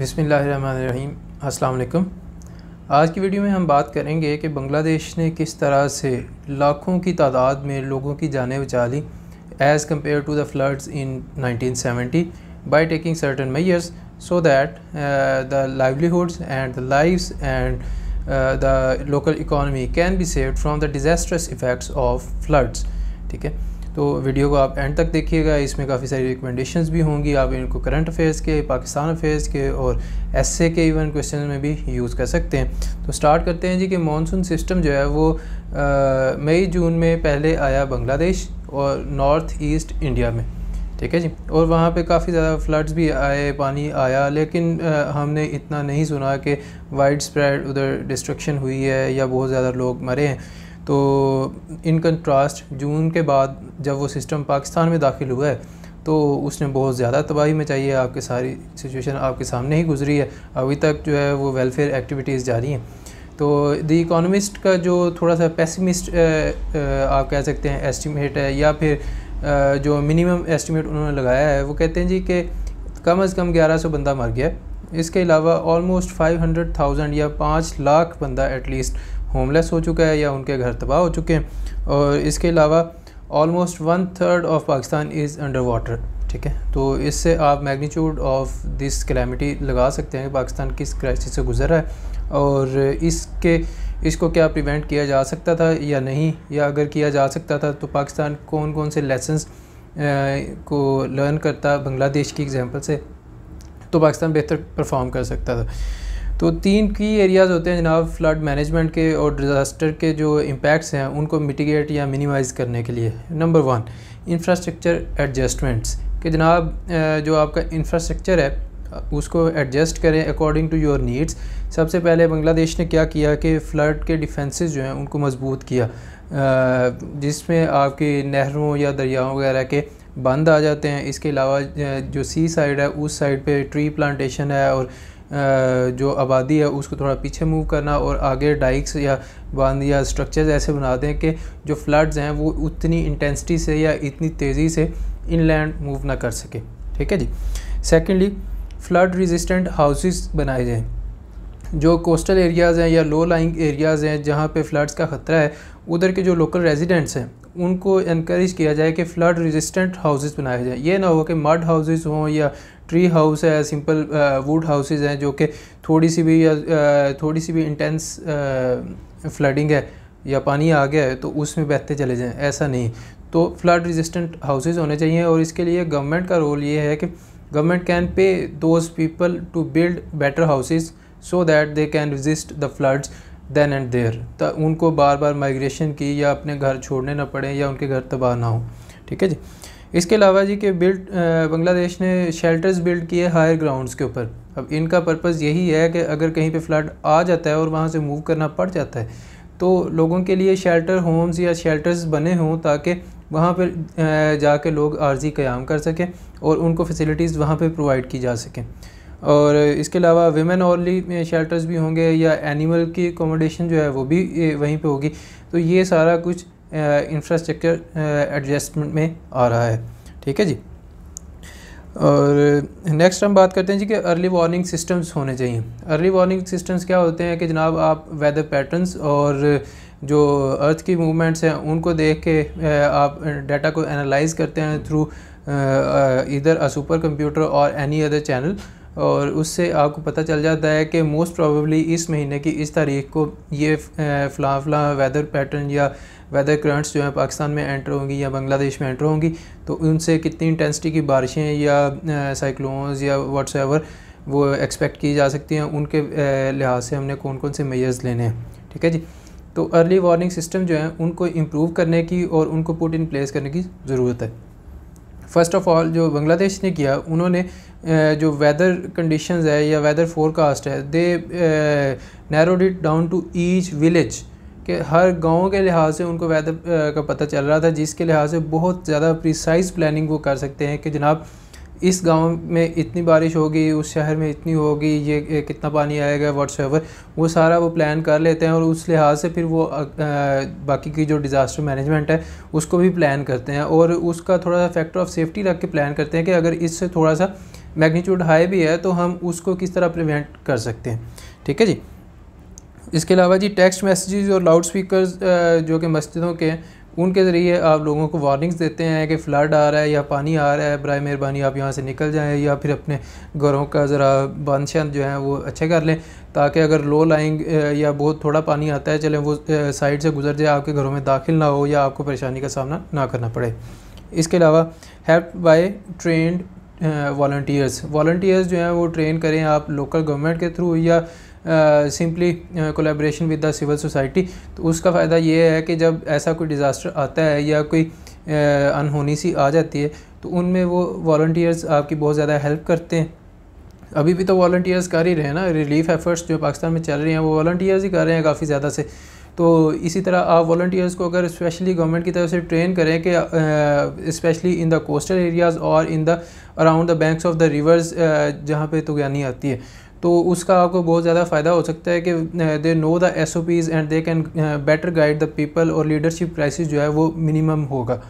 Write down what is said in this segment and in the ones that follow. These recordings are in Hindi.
बिसमीम अस्सलाम आज की वीडियो में हम बात करेंगे कि बांग्लादेश ने किस तरह से लाखों की तादाद में लोगों की जानें बचा ली as compare to the floods in 1970 by taking certain measures so that the livelihoods and the lives and the local economy can be saved from the disastrous effects of floods ठीक है तो वीडियो को आप एंड तक देखिएगा इसमें काफ़ी सारी रिकमेंडेशंस भी होंगी आप इनको करंट अफेयर्स के पाकिस्तान अफेयर्स के और एसए के इवन क्वेश्चन में भी यूज़ कर सकते हैं तो स्टार्ट करते हैं जी कि मानसून सिस्टम जो है वो मई जून में पहले आया बांग्लादेश और नॉर्थ ईस्ट इंडिया में ठीक है जी और वहाँ पे काफ़ी ज़्यादा फ्लड्स भी आए पानी आया लेकिन आ, हमने इतना नहीं सुना कि वाइड स्प्रेड उधर डिस्ट्रक्शन हुई है या बहुत ज़्यादा लोग मरे हैं तो इन कंट्रास्ट जून के बाद जब वो सिस्टम पाकिस्तान में दाखिल हुआ है तो उसने बहुत ज़्यादा तबाही मचाई है आपके सारी सिचुएशन आपके सामने ही गुजरी है अभी तक जो है वो वेलफेयर एक्टिविटीज़ जारी हैं तो द इकोनॉमिस्ट का जो थोड़ा सा पेसिमिस्ट आप कह सकते हैं एस्टिमेट है या फिर जो मिनिमम एस्टिमेट उन्होंने लगाया है वो कहते हैं जी कि कम अज़ कम सौ बंदा मर गया इसके अलावा ऑलमोस्ट 500,000 या 5 लाख बंदा एटलीस्ट होमलेस हो चुका है या उनके घर तबाह हो चुके हैं और इसके अलावा almost one third of Pakistan is under water ठीक है तो इससे आप मैग्नीट्यूड ऑफ दिस कैलामिटी लगा सकते हैं कि पाकिस्तान किस क्राइसिस से गुजर रहा है और इसके इसको क्या प्रिवेंट किया जा सकता था या नहीं या अगर किया जा सकता था तो पाकिस्तान कौन कौन से लेसन्स को लर्न करता बांग्लादेश की एग्जांपल से तो पाकिस्तान बेहतर परफॉर्म कर सकता था तो तीन की एरियाज़ होते हैं जनाब फ्लड मैनेजमेंट के और डिज़ास्टर के जो इम्पैक्ट्स हैं उनको मिटिगेट या मिनिमाइज़ करने के लिए नंबर वन इंफ्रास्ट्रक्चर एडजस्टमेंट्स कि जनाब जो आपका इंफ्रास्ट्रक्चर है उसको एडजस्ट करें अकॉर्डिंग टू योर नीड्स सबसे पहले बांग्लादेश ने क्या किया कि फ़्लड के डिफेंस जो हैं उनको मजबूत किया जिसमें आपकी नहरों या दरियाओं वगैरह के बंद आ जाते हैं इसके अलावा जो सी साइड है उस साइड पे ट्री प्लांटेशन है और जो आबादी है उसको थोड़ा पीछे मूव करना और आगे डाइक्स या बांध या स्ट्रक्चर्स ऐसे बना दें कि जो फ्लड्स हैं वो उतनी इंटेंसिटी से या इतनी तेज़ी से इनलैंड मूव ना कर सके ठीक है जी सेकेंडली फ्लड रेजिस्टेंट हाउसेस बनाए जाएँ जो कोस्टल एरियाज़ हैं या लो लाइंग एरियाज़ हैं जहाँ पे फ्लड्स का ख़तरा है उधर के जो लोकल रेजिडेंट्स हैं उनको इनक्रेज किया जाए कि फ़्लड रेजिस्टेंट हाउसेस बनाए जाएं ये ना हो कि मड हाउसेस हों या ट्री हाउस है सिंपल वुड हाउसेज हैं जो कि थोड़ी सी भी या थोड़ी सी भी इंटेंस फ्लडिंग है या पानी आ गया है तो उसमें बहते चले जाएँ ऐसा नहीं तो फ्लड रेजिस्टेंट हाउसेज होने चाहिए और इसके लिए गवर्नमेंट का रोल ये है कि government can pay those people to build better houses so that they can resist the floods then and there तो उनको बार बार माइग्रेशन की या अपने घर छोड़ने ना पड़े या उनके घर तबाह ना हो ठीक है जी इसके अलावा जी के बिल्ड बांग्लादेश ने शेल्टर्स बिल्ड किए हायर ग्राउंड्स के ऊपर अब इनका पर्पज़ यही है कि अगर कहीं पे फ्लड आ जाता है और वहाँ से मूव करना पड़ जाता है तो लोगों के लिए शेल्टर होम्स या शेल्टर्स बने हों ताकि वहाँ पर जाके लोग आर्जी क़्याम कर सकें और उनको फैसिलिटीज़ वहाँ पर प्रोवाइड की जा सकें और इसके अलावा वेमेन ऑनली शेल्टर्स भी होंगे या एनिमल की एकोमोडेशन जो है वो भी वहीं पे होगी तो ये सारा कुछ इंफ्रास्ट्रक्चर एडजस्टमेंट में आ रहा है ठीक है जी और नेक्स्ट हम बात करते हैं जी कि अर्ली वार्निंग सिस्टम्स होने चाहिए अर्ली वार्निंग सिस्टम्स क्या होते हैं कि जनाब आप वेदर पैटर्न्स और जो अर्थ की मूवमेंट्स हैं उनको देख के आप डाटा को एनालाइज करते हैं थ्रू इधर अ सुपर कंप्यूटर और एनी अदर चैनल और उससे आपको पता चल जाता है कि मोस्ट प्रॉबली इस महीने की इस तारीख को ये फ़ला फ़ला वेदर पैटर्न या वेदर करंट्स जो हैं पाकिस्तान में एंटर होंगी या बांग्लादेश में एंटर होंगी तो उनसे कितनी इंटेंसिटी की बारिशें या साइक्लोन्स या वाट्स वो एक्सपेक्ट की जा सकती हैं उनके लिहाज से हमने कौन कौन से मेयर्स लेने हैं ठीक है जी तो अर्ली वार्निंग सिस्टम जो है उनको इम्प्रूव करने की और उनको पुट इन प्लेस करने की ज़रूरत है फ़र्स्ट ऑफ़ ऑल जो बांग्लादेश ने किया उन्होंने जो वेदर कंडीशंस है या वेदर फोरकास्ट है they narrowed it down to each village के हर गांव के लिहाज से उनको वेदर का पता चल रहा था जिसके लिहाज से बहुत ज़्यादा प्रिसाइज प्लानिंग वो कर सकते हैं कि जनाब इस गांव में इतनी बारिश होगी उस शहर में इतनी होगी ये कितना पानी आएगा वाट्स वो सारा वो प्लान कर लेते हैं और उस लिहाज से फिर वो आ, बाकी की जो डिज़ास्टर मैनेजमेंट है उसको भी प्लान करते हैं और उसका थोड़ा सा फैक्टर ऑफ सेफ्टी रख के प्लान करते हैं कि अगर इससे थोड़ा सा मैग्नीट्यूड हाई भी है तो हम उसको किस तरह प्रिवेंट कर सकते हैं ठीक है जी इसके अलावा जी टेक्स्ट मैसेजेस और लाउड स्पीकर जो कि मस्जिदों के उनके ज़रिए आप लोगों को वार्निंग्स देते हैं कि फ्लड आ रहा है या पानी आ रहा है बर मेहरबानी आप यहाँ से निकल जाएँ या फिर अपने घरों का ज़रा बंद शंद जो है वो अच्छे कर लें ताकि अगर लो लाइंग या बहुत थोड़ा पानी आता है चलें वो साइड से गुजर जाए आपके घरों में दाखिल ना हो या आपको परेशानी का सामना ना करना पड़े इसके अलावा help by trained volunteers volunteers जो हैं वो ट्रेन करें आप लोकल गवर्नमेंट के थ्रू या simply collaboration with the civil society तो उसका फ़ायदा ये है कि जब ऐसा कोई डिज़ास्टर आता है या कोई अनहोनी सी आ जाती है तो उनमें वो वॉल्टियर्स आपकी बहुत ज़्यादा हेल्प करते हैं अभी भी तो वॉल्टियर्स कर ही रहे हैं ना रिलीफ एफर्ट्स जो पाकिस्तान में चल रहे हैं वो वॉल्टियर्स ही कर रहे हैं काफ़ी ज़्यादा से तो इसी तरह आप वॉल्टियर्स को अगर स्पेशली गवर्नमेंट की तरफ से ट्रेन करें कि specially in the coastal areas और in the around the banks of the rivers जहाँ पे तो ज्ञानी आती है तो उसका आपको बहुत ज़्यादा फ़ायदा हो सकता है कि they know the S O Ps and they can better guide the people और लीडरशिप क्राइसिस जो है वो मिनिमम होगा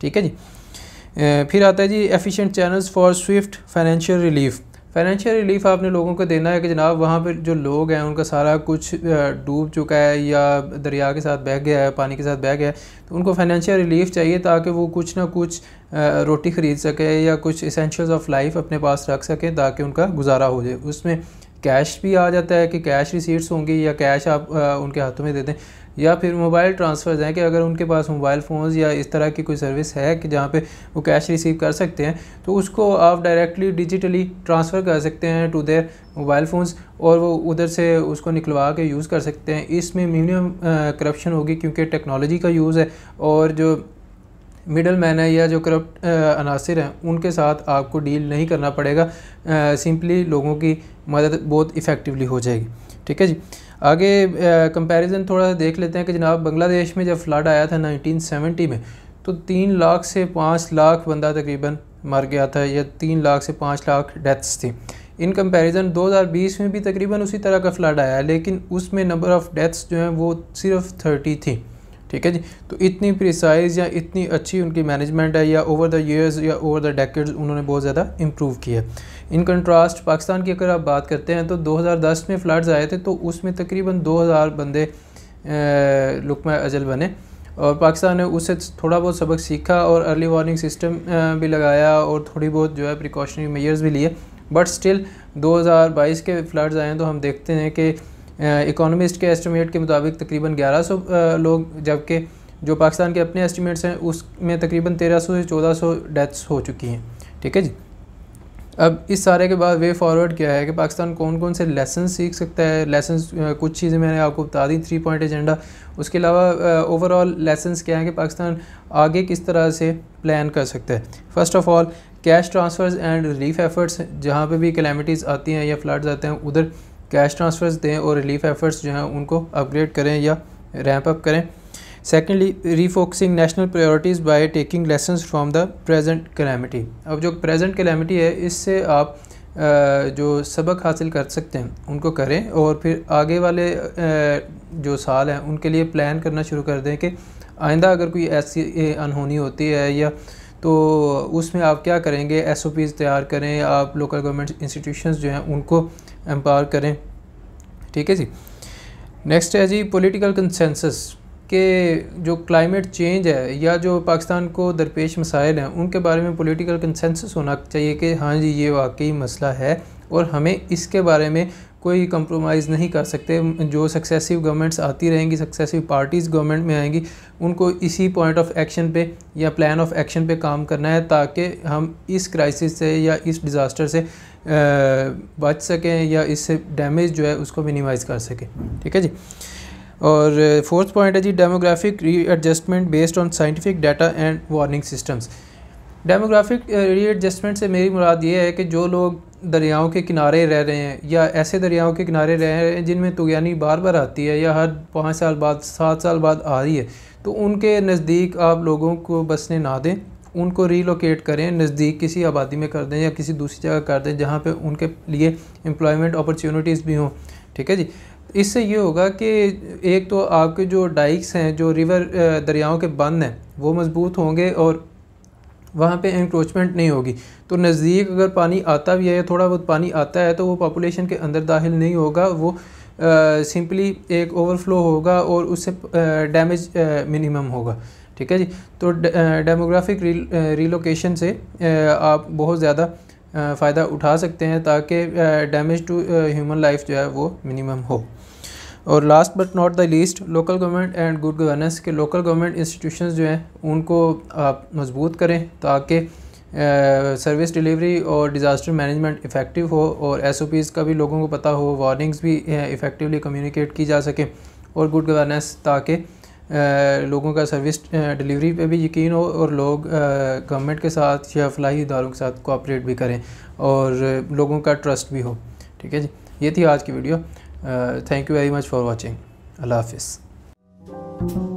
ठीक है जी फिर आता है जी efficient channels for swift financial relief financial relief आपने लोगों को देना है कि जनाब वहाँ पर जो लोग हैं उनका सारा कुछ डूब चुका है या दरिया के साथ बह गया है पानी के साथ बह गया है तो उनको फाइनेंशियल रिलीफ चाहिए ताकि वो कुछ ना कुछ रोटी ख़रीद सकें या कुछ इसेंशल्स ऑफ लाइफ अपने पास रख सकें ताकि उनका गुजारा हो जाए उसमें कैश भी आ जाता है कि कैश रिसीट्स होंगी या कैश आप आ, उनके हाथों में दे दें या फिर मोबाइल ट्रांसफ़र्स हैं कि अगर उनके पास मोबाइल फ़ोन्स या इस तरह की कोई सर्विस है कि जहाँ पे वो कैश रिसीव कर सकते हैं तो उसको आप डायरेक्टली डिजिटली ट्रांसफ़र कर सकते हैं टू देयर मोबाइल फ़ोन्स और वो उधर से उसको निकलवा के यूज़ कर सकते हैं इसमें मिनिमम करप्शन होगी क्योंकि टेक्नोलॉजी का यूज़ है और जो मिडल मैन है या जो करप्ट अनासर हैं उनके साथ आपको डील नहीं करना पड़ेगा सिंपली लोगों की मदद बहुत इफ़ेक्टिवली हो जाएगी ठीक है जी आगे कंपैरिजन थोड़ा देख लेते हैं कि जनाब बांग्लादेश में जब फ्लड आया था 1970 में तो तीन लाख से पाँच लाख बंदा तकरीबन मर गया था या तीन लाख से पाँच लाख डेथ्स थी इन कंपैरिजन 2020 में भी तकरीबन उसी तरह का फ्लड आया लेकिन उसमें नंबर ऑफ़ डेथ्स जो हैं वो सिर्फ थर्टी थी ठीक है जी तो इतनी प्रिसाइज या इतनी अच्छी उनकी मैनेजमेंट है या ओवर द ईयर्स या ओवर द डेकेड्स उन्होंने बहुत ज़्यादा इम्प्रूव किया इन कंट्रास्ट पाकिस्तान की अगर आप बात करते हैं तो 2010 में फ्लड्स आए थे तो उसमें तकरीबन 2000 बंदे लुकमा अजल बने और पाकिस्तान ने उससे थोड़ा बहुत सबक सीखा और अर्ली वार्निंग सिस्टम भी लगाया और थोड़ी बहुत जो है प्रिकॉशनरी मेयर्स भी लिए बट स्टिल दो के फ्लड्स आए हैं तो हम देखते हैं कि इकोनॉमिस्ट के एस्टिमेट के मुताबिक तकरीबन 1100 लोग जबकि जो पाकिस्तान के अपने एस्टिमेट्स हैं उसमें तकरीबन 1300 से 1400 डेथ्स हो चुकी हैं ठीक है जी अब इस सारे के बाद वे फॉरवर्ड क्या है कि पाकिस्तान कौन कौन से लेसन सीख सकता है लेसन कुछ चीज़ें मैंने आपको बता दी थ्री पॉइंट एजेंडा उसके अलावा ओवरऑल लेसन क्या है कि पाकिस्तान आगे किस तरह से प्लान कर सकता है first of all cash transfers and relief efforts जहाँ पे भी कैलामिटीज़ आती हैं या फ्लड्स आते हैं उधर कैश ट्रांसफर्स दें और रिलीफ एफर्ट्स जो हैं उनको अपग्रेड करें या रैंप अप करें secondly refocusing national priorities by taking lesson from the present calamity अब जो प्रेजेंट कलेमिटी है इससे आप जो सबक हासिल कर सकते हैं उनको करें और फिर आगे वाले जो साल हैं उनके लिए प्लान करना शुरू कर दें कि आइंदा अगर कोई ऐसी अनहोनी होती है या तो उसमें आप क्या करेंगे एस ओ पीज़ तैयार करें आप लोकल गवर्नमेंट इंस्टीट्यूशन जो हैं उनको एम्पावर करें ठीक है जी नेक्स्ट है जी पॉलिटिकल कंसेंसस के जो क्लाइमेट चेंज है या जो पाकिस्तान को दरपेश मसाइल हैं उनके बारे में पॉलिटिकल कंसेंसस होना चाहिए कि हाँ जी ये वाकई मसला है और हमें इसके बारे में कोई कंप्रोमाइज़ नहीं कर सकते जो सक्सेसिव गवर्नमेंट्स आती रहेंगी सक्सेसिव पार्टीज़ गवर्नमेंट में आएंगी उनको इसी पॉइंट ऑफ एक्शन पे या प्लान ऑफ एक्शन पे काम करना है ताकि हम इस क्राइसिस से या इस डिज़ास्टर से बच सकें या इससे डैमेज जो है उसको मिनिमाइज़ कर सकें ठीक है जी और फोर्थ पॉइंट है जी demographic readjustment based on scientific data and warning systems demographic readjustment से मेरी मुराद ये है कि जो लोग दरियाओं के किनारे रह रहे हैं या ऐसे दरियाओं के किनारे रह रहे हैं जिनमें तुगयानी बार बार आती है या हर पाँच साल बाद सात साल बाद आ रही है तो उनके नज़दीक आप लोगों को बसने ना दें उनको रीलोकेट करें नज़दीक किसी आबादी में कर दें या किसी दूसरी जगह कर दें जहाँ पे उनके लिए एम्प्लॉयमेंट अपॉर्चुनिटीज़ भी हों ठीक है जी इससे ये होगा कि एक तो आपके जो डाइक्स हैं जो रिवर दरियाओं के बंद हैं वो मज़बूत होंगे और वहाँ पे इंक्रोचमेंट नहीं होगी तो नज़दीक अगर पानी आता भी है थोड़ा बहुत पानी आता है तो वो पॉपुलेशन के अंदर दाखिल नहीं होगा वो सिंपली एक ओवरफ्लो होगा और उससे डैमेज मिनिमम होगा ठीक है जी तो डेमोग्राफिक रिलोकेशन से आप बहुत ज़्यादा फ़ायदा उठा सकते हैं ताकि डैमेज टू ह्यूमन लाइफ जो है वो मिनिमम हो और last but not the least local government and good governance के लोकल गवर्नमेंट इंस्टीट्यूशन जो हैं उनको आप मजबूत करें ताकि सर्विस डिलीवरी और डिज़ास्टर मैनेजमेंट इफ़ेक्टिव हो और एस का भी लोगों को पता हो वार्निंग्स भी इफ़ेक्टिवली कम्युनिकेट की जा सके और गुड गवर्नेंस ताकि लोगों का सर्विस डिलीवरी पे भी यकीन हो और लोग गवर्नमेंट के साथ या फलाही इदारों के साथ कोऑपरेट भी करें और लोगों का ट्रस्ट भी हो ठीक है जी ये थी आज की video thank you very much for watching अल्लाह हाफिज़